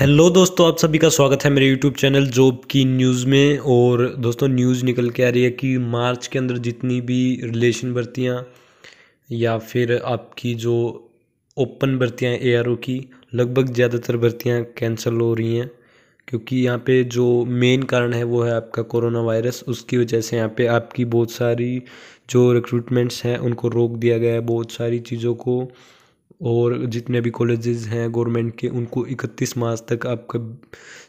hello दोस्तों आप सभी का स्वागत है मेरे यूट्यूब चैनल जॉब की न्यूज़ में और दोस्तों न्यूज़ निकल के आ रही है कि मार्च के अंदर जितनी भी रिलेशन भर्तियाँ या फिर आपकी जो ओपन भर्तियाँ ओ की लगभग ज़्यादातर भर्तियाँ कैंसिल हो रही हैं क्योंकि यहाँ पे जो मेन कारण है वो है आपका कोरोना वायरस उसकी वजह से यहाँ पर आपकी बहुत सारी जो रिक्रूटमेंट्स हैं उनको रोक दिया गया है बहुत सारी चीज़ों को और जितने भी कॉलेजेस हैं गवर्नमेंट के उनको 31 मार्च तक आपका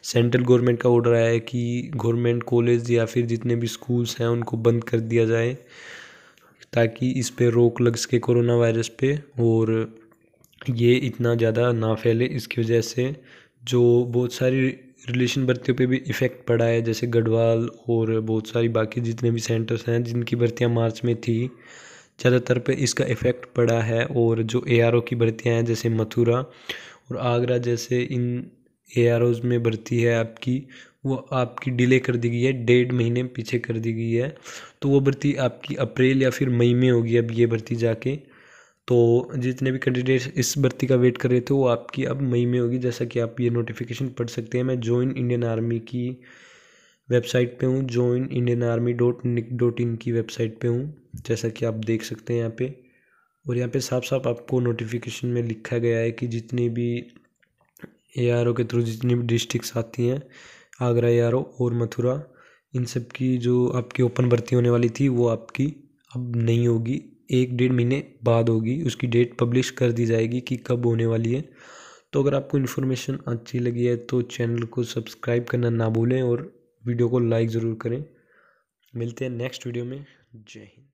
सेंट्रल गवर्नमेंट का ऑर्डर आया है कि गवर्नमेंट कॉलेज या फिर जितने भी स्कूल्स हैं उनको बंद कर दिया जाए ताकि इस पे रोक लग सके कोरोना वायरस पे और ये इतना ज़्यादा ना फैले इसकी वजह से जो बहुत सारी रिलेशन भर्तियों पे भी इफ़ेक्ट पड़ा है जैसे गढ़वाल और बहुत सारी बाकी जितने भी सेंटर्स हैं जिनकी भर्तियाँ मार्च में थी ज़्यादातर पे इसका इफ़ेक्ट पड़ा है और जो ए आर ओ की भर्तियाँ हैं जैसे मथुरा और आगरा जैसे इन ए आर ओज़ में भर्ती है आपकी वो आपकी डिले कर दी गई है डेढ़ महीने पीछे कर दी गई है तो वो भर्ती आपकी अप्रैल या फिर मई में होगी अब ये भर्ती जाके तो जितने भी कैंडिडेट्स इस भर्ती का वेट कर रहे थे वो आपकी अब मई में होगी जैसा कि आप ये नोटिफिकेशन पढ़ सकते हैं मैं जॉइन इंडियन आर्मी की वेबसाइट पे हूँ join Indian army dot nic dot in की वेबसाइट पे हूँ जैसा कि आप देख सकते हैं यहाँ पे और यहाँ पे साफ साफ आपको नोटिफिकेशन में लिखा गया है कि जितनी भी ए आर ओ के थ्रू जितनी भी डिस्ट्रिक्स आती हैं आगरा ए आर ओ और मथुरा इन सब की जो आपकी ओपन भर्ती होने वाली थी वो आपकी अब नहीं होगी एक डेढ़ महीने बाद होगी उसकी डेट पब्लिश कर दी जाएगी कि कब होने वाली है तो अगर आपको इन्फॉर्मेशन अच्छी लगी है तो चैनल को सब्सक्राइब करना ना भूलें और वीडियो को लाइक ज़रूर करें मिलते हैं नेक्स्ट वीडियो में जय हिंद